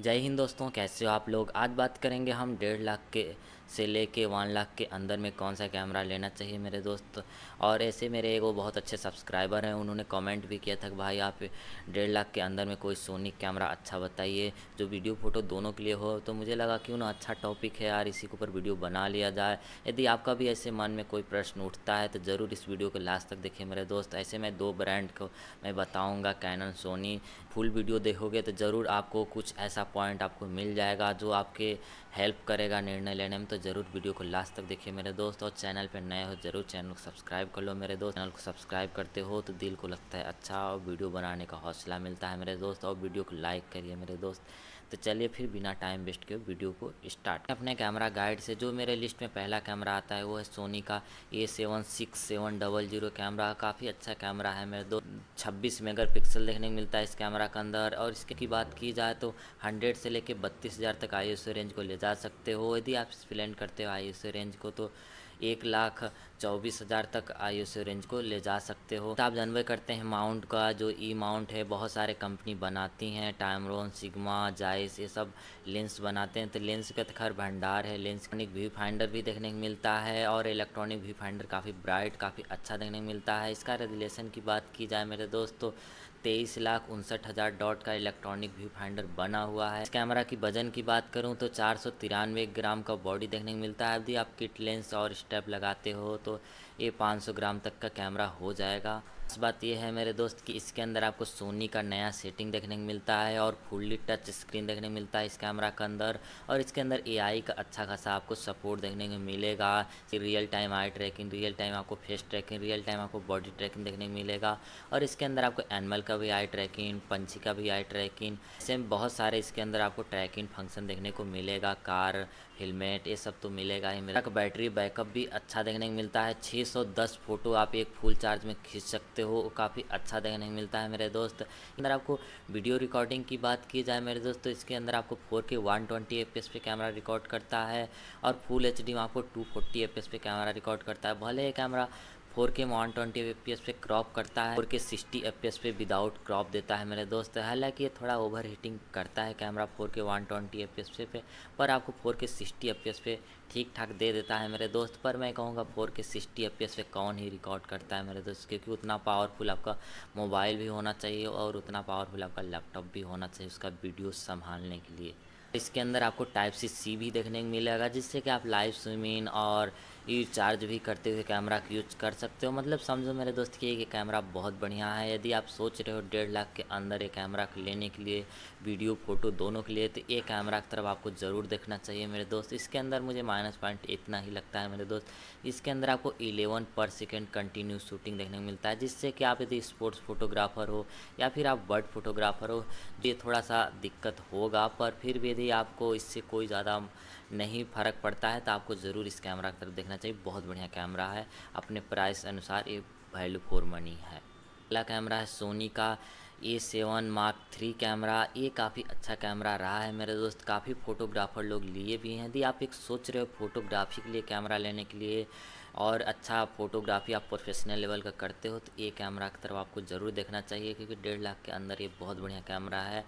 जय हिंद दोस्तों कैसे हो आप लोग आज बात करेंगे हम डेढ़ लाख के से लेके वन लाख के अंदर में कौन सा कैमरा लेना चाहिए मेरे दोस्त और ऐसे मेरे वो बहुत अच्छे सब्सक्राइबर हैं उन्होंने कमेंट भी किया था कि भाई आप डेढ़ लाख के अंदर में कोई सोनी कैमरा अच्छा बताइए जो वीडियो फ़ोटो दोनों के लिए हो तो मुझे लगा क्यों ना अच्छा टॉपिक है यार इसी के ऊपर वीडियो बना लिया जाए यदि आपका भी ऐसे मन में कोई प्रश्न उठता है तो ज़रूर इस वीडियो को लास्ट तक देखिए मेरे दोस्त ऐसे मैं दो ब्रांड को मैं बताऊँगा कैनन सोनी फुल वीडियो देखोगे तो ज़रूर आपको कुछ ऐसा पॉइंट आपको मिल जाएगा जो आपके हेल्प करेगा निर्णय लेने में तो ज़रूर वीडियो को लास्ट तक देखिए मेरे दोस्त और चैनल पर नए हो ज़रूर चैनल को सब्सक्राइब कर लो मेरे दोस्त चैनल को सब्सक्राइब करते हो तो दिल को लगता है अच्छा और वीडियो बनाने का हौसला मिलता है मेरे दोस्त और वीडियो को लाइक करिए मेरे दोस्त तो चलिए फिर बिना टाइम वेस्ट के वीडियो को स्टार्ट अपने कैमरा गाइड से जो मेरे लिस्ट में पहला कैमरा आता है वो है सोनी का A seven six seven double zero camera काफ़ी अच्छा कैमरा है मेरे दो छब्बीस मेगा पिक्सल देखने को मिलता है इस कैमरा के अंदर और इसके की बात की जाए तो हंड्रेड से लेकर बत्तीस हज़ार तक आई रेंज को ले जा सकते हो यदि आप स्प्लेंड करते हो आई रेंज को तो एक लाख चौबीस हज़ार तक आई उस रेंज को ले जा सकते हो तो आप जानवे करते हैं माउंट का जो ई माउंट है बहुत सारे कंपनी बनाती हैं टाइमरोन सिग्मा जाइस ये सब लेंस बनाते हैं तो लेंस का तो खैर भंडार है लेंस इलेक्ट्रॉनिक व्यू फाइंडर भी देखने को मिलता है और इलेक्ट्रॉनिक व्यू फाइंडर काफ़ी ब्राइट काफ़ी अच्छा देखने को मिलता है इसका रिलेशन की बात की जाए मेरे दोस्तों तेईस लाख उनसठ हज़ार डॉट का इलेक्ट्रॉनिक व्यू फाइंडर बना हुआ है इस कैमरा की वजन की बात करूं तो चार सौ तिरानवे ग्राम का बॉडी देखने को मिलता है यदि आप किट लेंस और स्टेप लगाते हो तो ये पाँच सौ ग्राम तक का कैमरा हो जाएगा बात यह है मेरे दोस्त कि इसके अंदर आपको सोनी का नया सेटिंग देखने को मिलता है और फुल्ली टच स्क्रीन देखने को मिलता है इस कैमरा के अंदर और इसके अंदर एआई का अच्छा खासा आपको सपोर्ट देखने को मिलेगा real time eye tracking real time आपको फेस ट्रैकिंग रियल टाइम आपको बॉडी ट्रैकिंग देखने को मिलेगा और इसके अंदर आपको एनिमल का भी आई ट्रैकिंग पंछी का भी आई ट्रैकिंग सेम बहुत सारे इसके अंदर आपको ट्रैकिंग फंक्शन देखने को मिलेगा कार हेलमेट ये सब तो मिलेगा ही मेरा बैटरी बैकअप भी अच्छा देखने को मिलता है छः फोटो आप एक फुल चार्ज में खींच सकते सकते हो काफ़ी अच्छा देखने मिलता है मेरे दोस्त अंदर आपको वीडियो रिकॉर्डिंग की बात की जाए मेरे दोस्त तो इसके अंदर आपको four K one twenty F पे कैमरा रिकॉर्ड करता है और फुल एच में आपको टू फोर्टी एफ पे कैमरा रिकॉर्ड करता है भले ही camera four K one twenty F पे क्रॉप करता है फोर के सिक्सटी एफ पे विदाउट क्रॉप देता है मेरे दोस्त हालांकि ये थोड़ा ओवर हीटिंग करता है camera four K one twenty F पे पर आपको फोर के सिक्सटी एफ पे ठीक ठाक दे देता है मेरे दोस्त पर मैं कहूँगा फोर के सिक्सटी एफ पे कौन ही रिकॉर्ड करता है मेरे दोस्त क्योंकि उतना पावरफुल आपका मोबाइल भी होना चाहिए और उतना पावरफुल आपका लैपटॉप भी होना चाहिए उसका वीडियो संभालने के लिए इसके अंदर आपको टाइप सी सी भी देखने को मिलेगा जिससे कि आप लाइव स्विमिंग और चार्ज भी करते हुए कैमरा का यूज कर सकते हो मतलब समझो मेरे दोस्त कि ये कैमरा बहुत बढ़िया है यदि आप सोच रहे हो डेढ़ लाख के अंदर ये कैमरा लेने के लिए वीडियो फोटो दोनों के लिए तो ये कैमरा की तरफ आपको ज़रूर देखना चाहिए मेरे दोस्त इसके अंदर मुझे माइनस पॉइंट इतना ही लगता है मेरे दोस्त इसके अंदर आपको इलेवन पर सेकेंड कंटिन्यू शूटिंग देखने को मिलता है जिससे कि आप यदि स्पोर्ट्स फोटोग्राफर हो या फिर आप बर्ड फोटोग्राफर हो तो ये थोड़ा सा दिक्कत होगा पर फिर भी यदि आपको इससे कोई ज़्यादा नहीं फ़र्क पड़ता है तो आपको ज़रूर इस कैमरा की तरफ देखना चाहिए बहुत बढ़िया कैमरा है अपने प्राइस अनुसार ये वैल्यू फॉर मनी है अगला कैमरा है सोनी का A seven mark three camera ये काफ़ी अच्छा कैमरा रहा है मेरे दोस्त काफ़ी फ़ोटोग्राफ़र लोग लिए भी हैं यदि आप एक सोच रहे हो फ़ोटोग्राफी के लिए कैमरा लेने के लिए और अच्छा फ़ोटोग्राफी आप प्रोफेशनल लेवल का करते हो तो ये कैमरा की तरफ आपको ज़रूर देखना चाहिए क्योंकि डेढ़ लाख के अंदर ये बहुत बढ़िया कैमरा है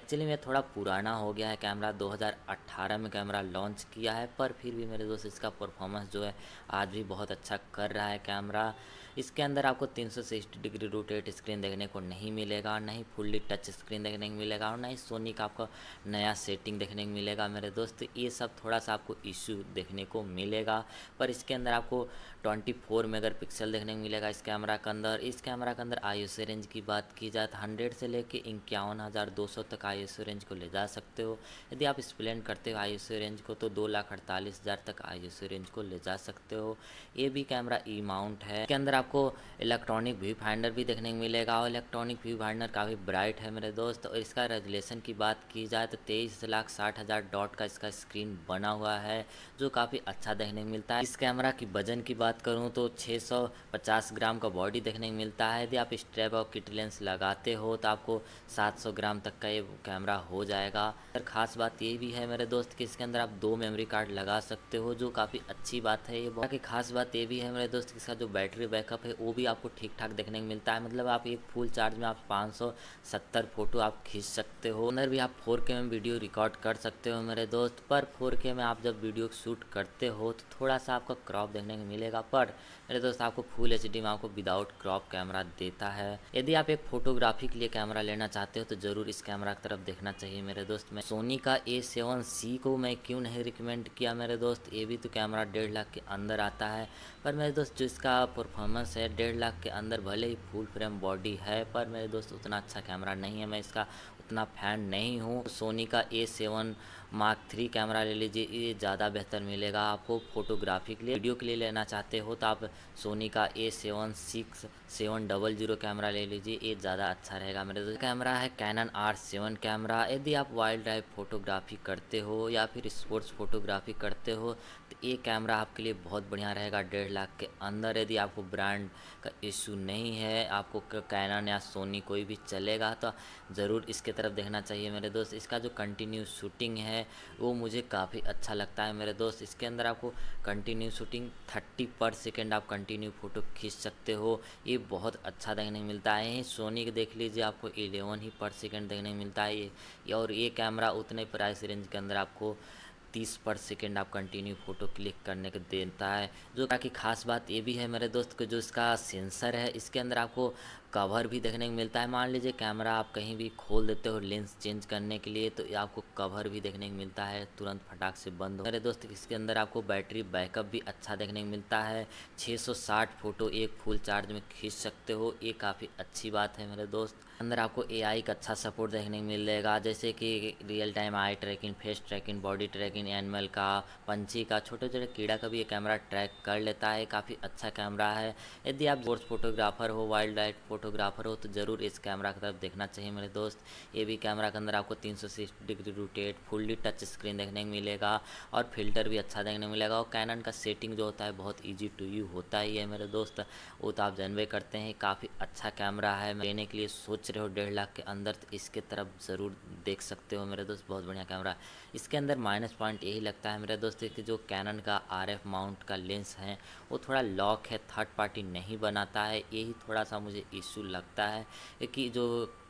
एक्चुअली में थोड़ा पुराना हो गया है कैमरा 2018 में कैमरा लॉन्च किया है पर फिर भी मेरे दोस्त इसका परफॉर्मेंस जो है आज भी बहुत अच्छा कर रहा है कैमरा इसके अंदर आपको 360 डिग्री रोटेट स्क्रीन देखने को नहीं मिलेगा और ना ही फुल्ली टच स्क्रीन देखने को मिलेगा और ना ही सोनी का आपको नया सेटिंग देखने को मिलेगा मेरे दोस्त ये सब थोड़ा सा आपको इश्यू देखने को मिलेगा पर इसके अंदर आपको ट्वेंटी फोर मेगा देखने को मिलेगा इस कैमरा के अंदर इस कैमरा के अंदर आई रेंज की बात की जाए तो हंड्रेड से लेके इक्यावन हज़ार दो सौ तक आई रेंज को ले जा सकते हो यदि आप स्प्लेन करते हो आई रेंज को तो दो लाख अड़तालीस हज़ार तक आई रेंज को ले जा सकते हो ये भी कैमरा ई माउंट है इसके अंदर आपको इलेक्ट्रॉनिक व्यू फाइंडर भी देखने को मिलेगा और इलेक्ट्रॉनिक व्यू फाइंडर काफ़ी ब्राइट है मेरे दोस्त और इसका रेजुलेशन की बात की जाए तो तेईस लाख साठ हज़ार डॉट का इसका स्क्रीन बना हुआ है जो काफ़ी अच्छा देखने को मिलता है इस कैमरा की वजन की बात करूँ तो छः सौ पचास ग्राम का बॉडी देखने को मिलता है यदि आप स्ट्रैप और किट लेंस लगाते हो तो आपको सात सौ ग्राम तक का ये कैमरा हो जाएगा और खास बात ये भी है मेरे दोस्त कि इसके अंदर आप दो मेमोरी कार्ड लगा सकते हो जो काफ़ी अच्छी बात है ये बाकी खास बात ये भी है मेरे दोस्त इसका जो बैटरी बैकअप बैकअप है वो भी आपको ठीक ठाक देखने को मिलता है मतलब आप एक फुल चार्ज में आप 570 फोटो आप खींच सकते हो अंदर भी आप 4K में वीडियो रिकॉर्ड कर सकते हो मेरे दोस्त पर 4K में आप जब वीडियो शूट करते हो तो थोड़ा सा आपका क्रॉप देखने को मिलेगा पर अरे दोस्त आपको फुल एच डी में आपको विदाउट क्रॉप कैमरा देता है यदि आप एक फोटोग्राफी के लिए कैमरा लेना चाहते हो तो ज़रूर इस कैमरा की तरफ देखना चाहिए मेरे दोस्त में सोनी का ए सेवन सी को मैं क्यों नहीं रिकमेंड किया मेरे दोस्त ये भी तो कैमरा डेढ़ लाख के अंदर आता है पर मेरे दोस्त जो इसका परफॉर्मेंस है डेढ़ लाख के अंदर भले ही फुल फ्रेम बॉडी है पर मेरे दोस्त उतना अच्छा कैमरा नहीं है मैं इसका उतना फ़ैन नहीं हूँ सोनी का A seven mark three camera ले लीजिए ये ज़्यादा बेहतर मिलेगा आपको फोटोग्राफी के लिए वीडियो के लिए लेना चाहते हो तो आप सोनी का A seven six seven double zero camera ले लीजिए ये ज़्यादा अच्छा रहेगा मेरे दोस्त कैमरा है कैनन आर सेवन कैमरा यदि आप वाइल्ड लाइफ फोटोग्राफी करते हो या फिर स्पोर्ट्स फोटोग्राफी करते हो तो ये कैमरा आपके लिए बहुत बढ़िया रहेगा डेढ़ लाख के अंदर यदि आपको ब्रांड का इशू नहीं है आपको कैनन या सोनी कोई भी चलेगा तो ज़रूर इसके तरफ देखना चाहिए मेरे दोस्त इसका जो कंटिन्यू शूटिंग है है वो मुझे काफ़ी अच्छा लगता है मेरे दोस्त इसके अंदर आपको कंटिन्यू शूटिंग थर्टी पर सेकेंड आप कंटिन्यू फ़ोटो खींच सकते हो ये बहुत अच्छा देखने को मिलता है सोनी के देख लीजिए आपको एलेवन ही पर सेकेंड देखने को मिलता है ये और ये कैमरा उतने प्राइस रेंज के अंदर आपको तीस पर सेकेंड आप कंटिन्यू फ़ोटो क्लिक करने के देता है जो कि खास बात ये भी है मेरे दोस्त को जो इसका सेंसर है इसके अंदर आपको कवर भी देखने को मिलता है मान लीजिए कैमरा आप कहीं भी खोल देते हो लेंस चेंज करने के लिए तो आपको कवर भी देखने को मिलता है तुरंत फटाक से बंद हो मेरे दोस्त इसके अंदर आपको बैटरी बैकअप भी अच्छा देखने को मिलता है 660 फोटो एक फुल चार्ज में खींच सकते हो ये काफ़ी अच्छी बात है मेरे दोस्त अंदर आपको ए का अच्छा सपोर्ट देखने को जाएगा जैसे कि real time eye tracking face tracking body tracking animal का पंछी का छोटे छोटे कीड़ा का भी ये कैमरा ट्रैक कर लेता है काफ़ी अच्छा कैमरा है यदि आप स्पोर्ट्स फोटोग्राफर हो वाइल्ड लाइफ फोटो फोटोग्राफर हो तो ज़रूर इस कैमरा की तरफ देखना चाहिए मेरे दोस्त ये भी कैमरा के अंदर आपको 360 degree rotate fully touch screen देखने को मिलेगा और फिल्टर भी अच्छा देखने को मिलेगा और कैनन का सेटिंग जो होता है बहुत ईजी टू यू होता ही है मेरे दोस्त वो तो आप जानवे करते हैं काफ़ी अच्छा कैमरा है लेने के लिए सोच रहे हो डेढ़ लाख के अंदर तो इसके तरफ ज़रूर देख सकते हो मेरे दोस्त बहुत बढ़िया कैमरा इसके अंदर माइनस पॉइंट यही लगता है मेरे दोस्त कि जो कैनन का आर माउंट का लेंस है वो थोड़ा लॉक है थर्ड पार्टी नहीं बनाता है यही थोड़ा सा मुझे इस इशू लगता है कि जो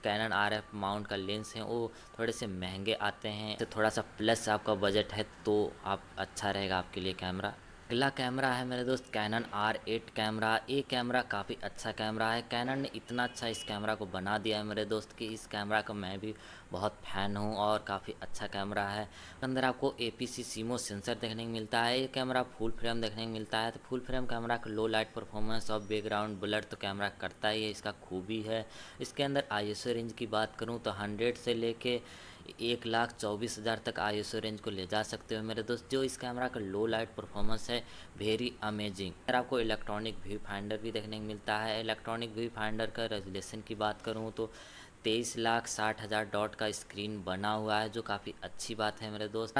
कैनन आर एफ माउंट का लेंस है वो थोड़े से महंगे आते हैं तो थोड़ा सा प्लस आपका बजट है तो आप अच्छा रहेगा आपके लिए कैमरा अगला कैमरा है मेरे दोस्त कैनन आर एट कैमरा ये कैमरा काफ़ी अच्छा कैमरा है कैनन ने इतना अच्छा इस कैमरा को बना दिया है मेरे दोस्त कि इस कैमरा का मैं भी बहुत फ़ैन हूँ और काफ़ी अच्छा कैमरा है अंदर आपको ए पी सी सीमो सेंसर देखने को मिलता है ये कैमरा फुल फ्रेम देखने को मिलता है तो फुल फ्रेम कैमरा का लो लाइट परफॉर्मेंस और बैकग्राउंड ब्लर तो कैमरा करता ही है इसका खूबी है इसके अंदर आई रेंज की बात करूँ तो हंड्रेड से ले एक लाख चौबीस हज़ार तक आईएसओ रेंज को ले जा सकते हो मेरे दोस्त जो इस कैमरा का लो लाइट परफॉर्मेंस है वेरी अमेजिंग अगर आपको इलेक्ट्रॉनिक व्यू फाइंडर भी देखने को मिलता है इलेक्ट्रॉनिक व्यू फाइंडर का रेजुलेशन की बात करूँ तो तेईस लाख साठ हज़ार डॉट का स्क्रीन बना हुआ है जो काफ़ी अच्छी बात है मेरे दोस्त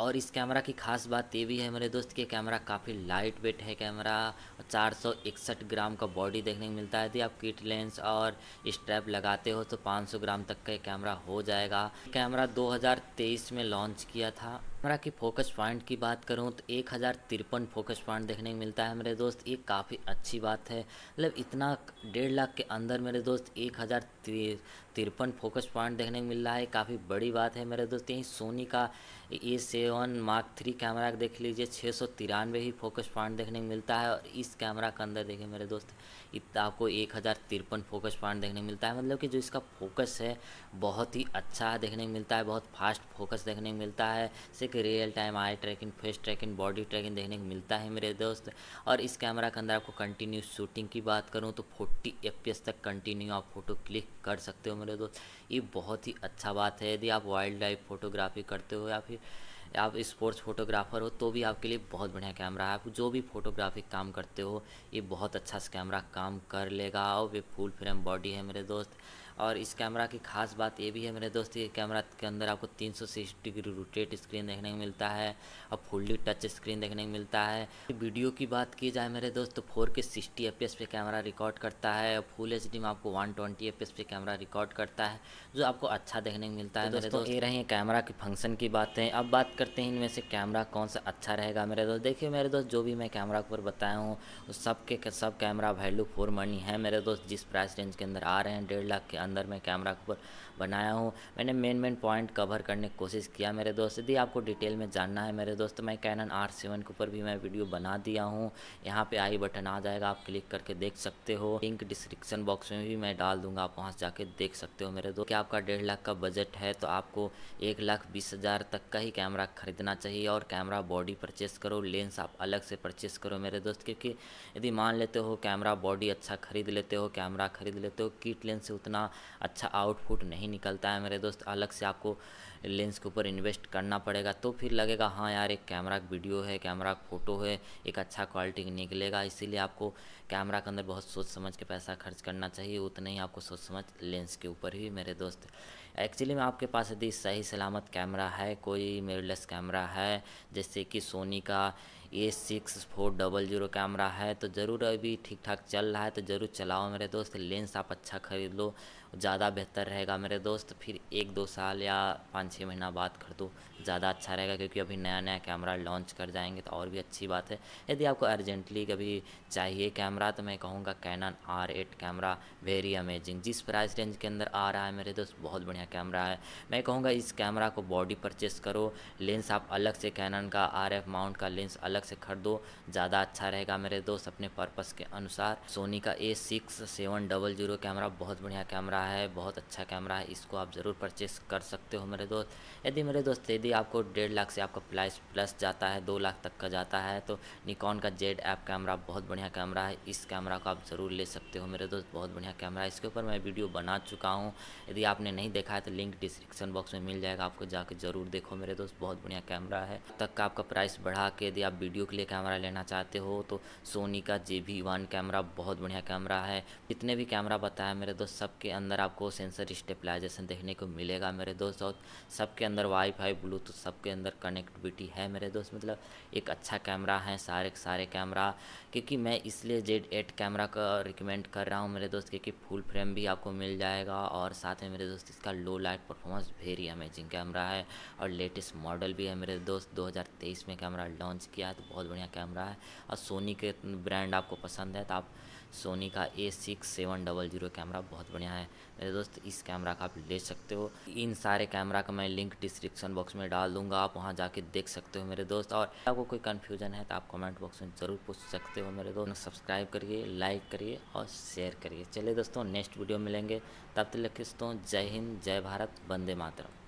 और इस कैमरा की खास बात ये भी है मेरे दोस्त कि कैमरा काफ़ी लाइट वेट है कैमरा चार ग्राम का बॉडी देखने को मिलता है यदि आप किट लेंस और स्ट्रैप लगाते हो तो 500 ग्राम तक का कैमरा हो जाएगा कैमरा 2023 में लॉन्च किया था कैमरा की फोकस पॉइंट की बात करूँ तो एक हज़ार तिरपन फोकस पॉइंट देखने को मिलता है मेरे दोस्त ये काफ़ी अच्छी बात है मतलब इतना डेढ़ लाख के अंदर मेरे दोस्त एक हज़ार तिरपन फोकस पॉइंट देखने को मिल रहा है काफ़ी बड़ी बात है मेरे दोस्त यहीं सोनी का A seven mark three camera देख लीजिए छः सौ तिरानवे ही फोकस पॉइंट देखने को मिलता है और इस कैमरा के अंदर देखिए मेरे दोस्त इतना आपको एक हज़ार तिरपन फोकस पॉइंट देखने को मिलता है मतलब कि जो इसका फोकस है बहुत ही अच्छा देखने को मिलता है बहुत फास्ट फोकस देखने को मिलता है तरीके real time eye tracking face tracking body tracking देखने को मिलता है मेरे दोस्त और इस कैमरा के अंदर आपको कंटिन्यू शूटिंग की बात करूँ तो फोर्टी एफ तक कंटिन्यू आप फोटो क्लिक कर सकते हो मेरे दोस्त ये बहुत ही अच्छा बात है यदि आप वाइल्ड लाइफ फोटोग्राफी करते हो या फिर आप स्पोर्ट्स फोटोग्राफर हो तो भी आपके लिए बहुत बढ़िया कैमरा है आप जो भी फोटोग्राफी काम करते हो ये बहुत अच्छा कैमरा काम कर लेगा और वे फुल फ्रेम बॉडी है मेरे दोस्त और इस कैमरा की खास बात ये भी है मेरे दोस्त ये कैमरा के अंदर आपको 360 डिग्री रोटेट स्क्रीन देखने को मिलता है और फुल्ली टच स्क्रीन देखने को मिलता है वीडियो की बात की जाए मेरे दोस्त तो फोर के सिक्सटी एफ पे कैमरा रिकॉर्ड करता है और फुल एच में आपको वन ट्वेंटी पे कैमरा रिकॉर्ड करता है जो आपको अच्छा देखने को मिलता है तो मेरे दोस्त ये रही कैमरा के फंक्शन की बातें अब बात करते हैं इनमें से कैमरा कौन सा अच्छा रहेगा मेरे दोस्त देखिए मेरे दोस्त जो भी मैं कैमरा के ऊपर बताया हूँ उस सब के सब कैमरा वैल्यू फोर मनी है मेरे दोस्त जिस प्राइस रेंज के अंदर आ रहे हैं डेढ़ लाख के अंदर मैं कैमरा ऊपर बनाया हूँ मैंने मेन मेन पॉइंट कवर करने की कोशिश किया मेरे दोस्त यदि आपको डिटेल में जानना है मेरे दोस्त मैं कैनन आर सेवन के ऊपर भी मैं वीडियो बना दिया हूँ यहाँ पे आई बटन आ जाएगा आप क्लिक करके देख सकते हो लिंक डिस्क्रिप्शन बॉक्स में भी मैं डाल दूंगा आप वहाँ जाके देख सकते हो मेरे दोस्त कि आपका डेढ़ लाख का बजट है तो आपको एक लाख बीस हज़ार तक का ही कैमरा खरीदना चाहिए और कैमरा बॉडी परचेस करो लेंस आप अलग से परचेस करो मेरे दोस्त क्योंकि यदि मान लेते हो कैमरा बॉडी अच्छा खरीद लेते हो कैमरा खरीद लेते हो किट लेंस से उतना अच्छा आउटपुट नहीं निकलता है मेरे दोस्त अलग से आपको लेंस के ऊपर इन्वेस्ट करना पड़ेगा तो फिर लगेगा हाँ यार एक कैमरा का वीडियो है कैमरा का फ़ोटो है एक अच्छा क्वालिटी निकलेगा इसीलिए आपको कैमरा के अंदर बहुत सोच समझ के पैसा खर्च करना चाहिए उतना ही आपको सोच समझ लेंस के ऊपर ही मेरे दोस्त एक्चुअली में आपके पास यदि सही सलामत कैमरा है कोई मेरलेस कैमरा है जैसे कि सोनी का A six four double zero camera है तो ज़रूर अभी ठीक ठाक चल रहा है तो ज़रूर चलाओ मेरे दोस्त लेंस आप अच्छा ख़रीद लो ज़्यादा बेहतर रहेगा मेरे दोस्त फिर एक दो साल या पाँच छः महीना बाद दो ज़्यादा अच्छा रहेगा क्योंकि अभी नया नया कैमरा लॉन्च कर जाएंगे तो और भी अच्छी बात है यदि आपको अर्जेंटली कभी चाहिए कैमरा तो मैं कहूँगा Canon R eight camera very amazing जिस प्राइस रेंज के अंदर आ रहा है मेरे दोस्त बहुत बढ़िया कैमरा है मैं कहूँगा इस कैमरा को बॉडी परचेस करो लेंस आप अलग से कैनन का आर एफ माउंट का लेंस अलग अलग से खरीदो ज़्यादा अच्छा रहेगा मेरे दोस्त अपने पर्पस के अनुसार सोनी का A six seven double zero camera बहुत बढ़िया कैमरा है बहुत अच्छा कैमरा है इसको आप ज़रूर परचेस कर सकते हो मेरे दोस्त यदि मेरे दोस्त यदि आपको डेढ़ लाख से आपका प्लाइस प्लस जाता है दो लाख तक का जाता है तो निकॉन का जेड ऐप कैमरा बहुत बढ़िया कैमरा है इस कैमरा को आप ज़रूर ले सकते हो मेरे दोस्त बहुत बढ़िया कैमरा है इसके ऊपर मैं वीडियो बना चुका हूँ यदि आपने नहीं देखा है तो लिंक डिस्क्रिप्शन बॉक्स में मिल जाएगा आपको जाकर ज़रूर देखो मेरे दोस्त बहुत बढ़िया कैमरा है तक का आपका प्राइस बढ़ा के यदि आप वीडियो के लिए कैमरा लेना चाहते हो तो सोनी का जे बी वन कैमरा बहुत बढ़िया कैमरा है जितने भी कैमरा बताया मेरे दोस्त सबके अंदर आपको सेंसर स्टेपलाइजेशन देखने को मिलेगा मेरे दोस्त और सबके अंदर वाईफाई ब्लूटूथ सबके अंदर कनेक्टिविटी है मेरे दोस्त मतलब एक अच्छा कैमरा है सारे सारे कैमरा क्योंकि मैं इसलिए जेड एट कैमरा का रिकमेंड कर रहा हूँ मेरे दोस्त क्योंकि फुल फ्रेम भी आपको मिल जाएगा और साथ में मेरे दोस्त इसका low light performance very amazing camera है और लेटेस्ट मॉडल भी है मेरे दोस्त 2023 में कैमरा लॉन्च किया तो बहुत बढ़िया कैमरा है और सोनी के ब्रांड आपको पसंद है तो आप सोनी का A six seven double zero camera बहुत बढ़िया है मेरे दोस्त इस कैमरा का आप ले सकते हो इन सारे कैमरा का मैं लिंक डिस्क्रिप्शन बॉक्स में डाल दूंगा आप वहाँ जाके देख सकते हो मेरे दोस्त और आपको कोई कन्फ्यूजन है तो आप कमेंट बॉक्स में ज़रूर पूछ सकते हो मेरे दोस्त सब्सक्राइब करिए लाइक करिए और शेयर करिए चलिए दोस्तों नेक्स्ट वीडियो मिलेंगे तब तक लिखिस्तों जय हिंद जय भारत वंदे मातरम